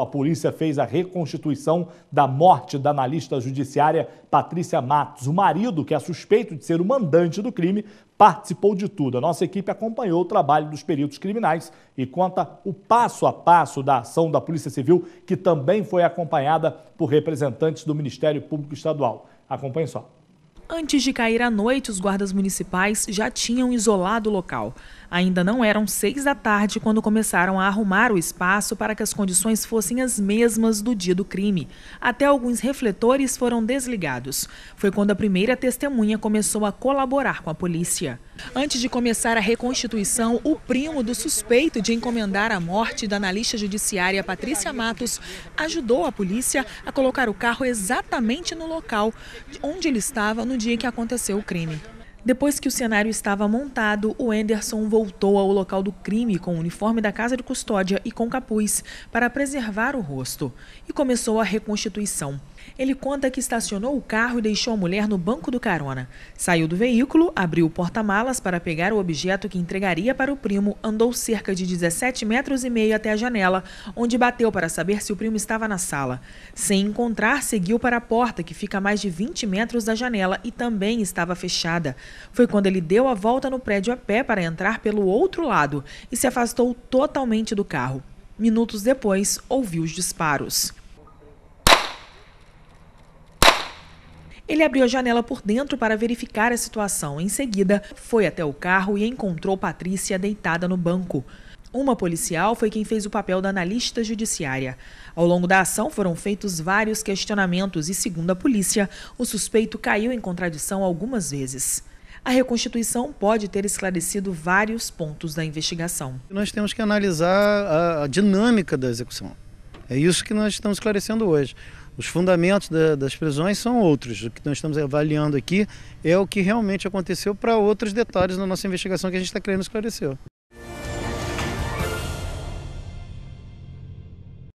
a polícia fez a reconstituição da morte da analista judiciária Patrícia Matos. O marido, que é suspeito de ser o mandante do crime, participou de tudo. A nossa equipe acompanhou o trabalho dos peritos criminais e conta o passo a passo da ação da Polícia Civil, que também foi acompanhada por representantes do Ministério Público Estadual. Acompanhe só. Antes de cair a noite, os guardas municipais já tinham isolado o local. Ainda não eram seis da tarde quando começaram a arrumar o espaço para que as condições fossem as mesmas do dia do crime. Até alguns refletores foram desligados. Foi quando a primeira testemunha começou a colaborar com a polícia. Antes de começar a reconstituição, o primo do suspeito de encomendar a morte da analista judiciária Patrícia Matos ajudou a polícia a colocar o carro exatamente no local onde ele estava no dia em que aconteceu o crime. Depois que o cenário estava montado, o Anderson voltou ao local do crime com o uniforme da casa de custódia e com capuz para preservar o rosto e começou a reconstituição. Ele conta que estacionou o carro e deixou a mulher no banco do carona. Saiu do veículo, abriu o porta-malas para pegar o objeto que entregaria para o primo, andou cerca de 17 metros e meio até a janela, onde bateu para saber se o primo estava na sala. Sem encontrar, seguiu para a porta, que fica a mais de 20 metros da janela e também estava fechada. Foi quando ele deu a volta no prédio a pé para entrar pelo outro lado e se afastou totalmente do carro. Minutos depois, ouviu os disparos. Ele abriu a janela por dentro para verificar a situação. Em seguida, foi até o carro e encontrou Patrícia deitada no banco. Uma policial foi quem fez o papel da analista judiciária. Ao longo da ação foram feitos vários questionamentos e, segundo a polícia, o suspeito caiu em contradição algumas vezes a reconstituição pode ter esclarecido vários pontos da investigação. Nós temos que analisar a dinâmica da execução. É isso que nós estamos esclarecendo hoje. Os fundamentos da, das prisões são outros. O que nós estamos avaliando aqui é o que realmente aconteceu para outros detalhes na nossa investigação que a gente está querendo esclarecer.